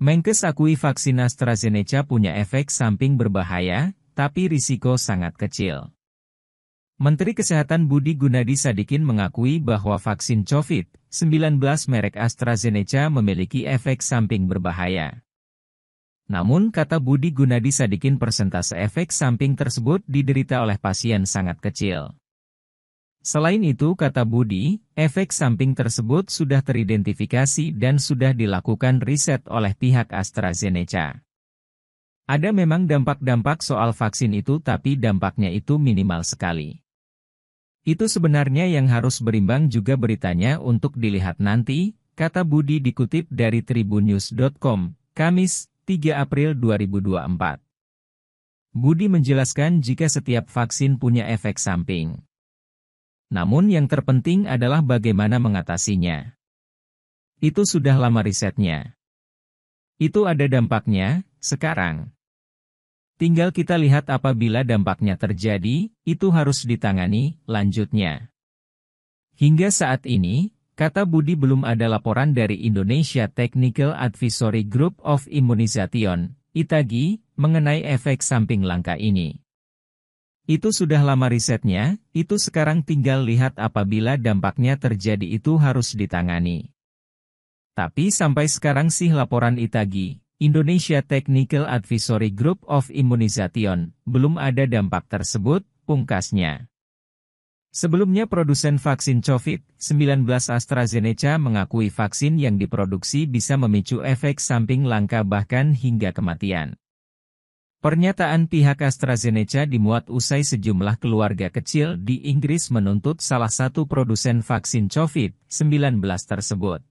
Menkes akui vaksin AstraZeneca punya efek samping berbahaya, tapi risiko sangat kecil. Menteri Kesehatan Budi Gunadi Sadikin mengakui bahwa vaksin COVID-19 merek AstraZeneca memiliki efek samping berbahaya. Namun, kata Budi Gunadi Sadikin persentase efek samping tersebut diderita oleh pasien sangat kecil. Selain itu kata Budi, efek samping tersebut sudah teridentifikasi dan sudah dilakukan riset oleh pihak AstraZeneca. Ada memang dampak-dampak soal vaksin itu tapi dampaknya itu minimal sekali. Itu sebenarnya yang harus berimbang juga beritanya untuk dilihat nanti, kata Budi dikutip dari tribunnews.com, Kamis, 3 April 2024. Budi menjelaskan jika setiap vaksin punya efek samping. Namun yang terpenting adalah bagaimana mengatasinya. Itu sudah lama risetnya. Itu ada dampaknya, sekarang. Tinggal kita lihat apabila dampaknya terjadi, itu harus ditangani, lanjutnya. Hingga saat ini, kata Budi belum ada laporan dari Indonesia Technical Advisory Group of Immunization, ITAGI, mengenai efek samping langka ini. Itu sudah lama risetnya, itu sekarang tinggal lihat apabila dampaknya terjadi itu harus ditangani. Tapi sampai sekarang sih laporan Itagi, Indonesia Technical Advisory Group of Immunization, belum ada dampak tersebut, pungkasnya. Sebelumnya produsen vaksin COVID-19 AstraZeneca mengakui vaksin yang diproduksi bisa memicu efek samping langka bahkan hingga kematian. Pernyataan pihak AstraZeneca dimuat usai sejumlah keluarga kecil di Inggris menuntut salah satu produsen vaksin COVID-19 tersebut.